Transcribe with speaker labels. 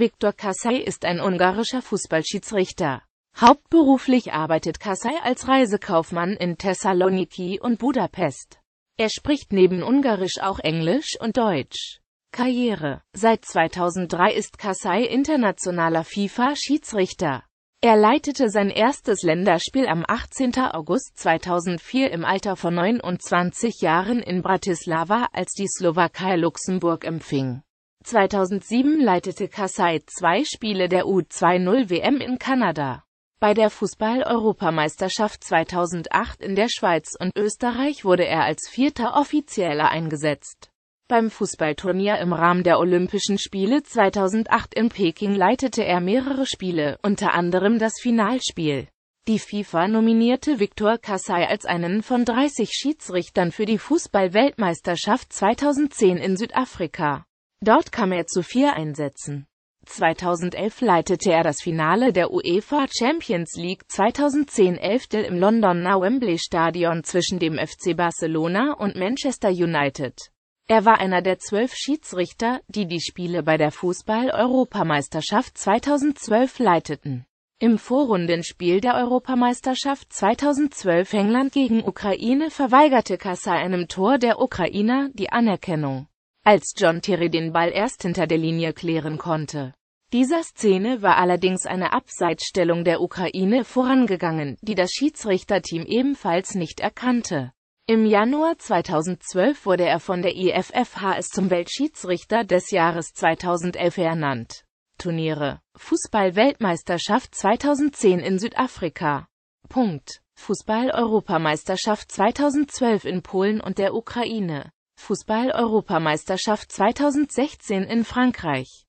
Speaker 1: Viktor Kassai ist ein ungarischer Fußballschiedsrichter. Hauptberuflich arbeitet Kassai als Reisekaufmann in Thessaloniki und Budapest. Er spricht neben Ungarisch auch Englisch und Deutsch. Karriere Seit 2003 ist Kassai internationaler FIFA-Schiedsrichter. Er leitete sein erstes Länderspiel am 18. August 2004 im Alter von 29 Jahren in Bratislava, als die Slowakei Luxemburg empfing. 2007 leitete Kasai zwei Spiele der U20-WM in Kanada. Bei der Fußball-Europameisterschaft 2008 in der Schweiz und Österreich wurde er als vierter Offizieller eingesetzt. Beim Fußballturnier im Rahmen der Olympischen Spiele 2008 in Peking leitete er mehrere Spiele, unter anderem das Finalspiel. Die FIFA nominierte Viktor Kassai als einen von 30 Schiedsrichtern für die Fußball-Weltmeisterschaft 2010 in Südafrika. Dort kam er zu vier Einsätzen. 2011 leitete er das Finale der UEFA Champions League 2010-11 im Londoner Wembley Stadion zwischen dem FC Barcelona und Manchester United. Er war einer der zwölf Schiedsrichter, die die Spiele bei der Fußball-Europameisterschaft 2012 leiteten. Im Vorrundenspiel der Europameisterschaft 2012 England gegen Ukraine verweigerte Kassa einem Tor der Ukrainer die Anerkennung als John Terry den Ball erst hinter der Linie klären konnte. Dieser Szene war allerdings eine Abseitsstellung der Ukraine vorangegangen, die das Schiedsrichterteam ebenfalls nicht erkannte. Im Januar 2012 wurde er von der IFFHS e zum Weltschiedsrichter des Jahres 2011 ernannt. Turniere Fußball-Weltmeisterschaft 2010 in Südafrika. Punkt. Fußball-Europameisterschaft 2012 in Polen und der Ukraine. Fußball-Europameisterschaft 2016 in Frankreich.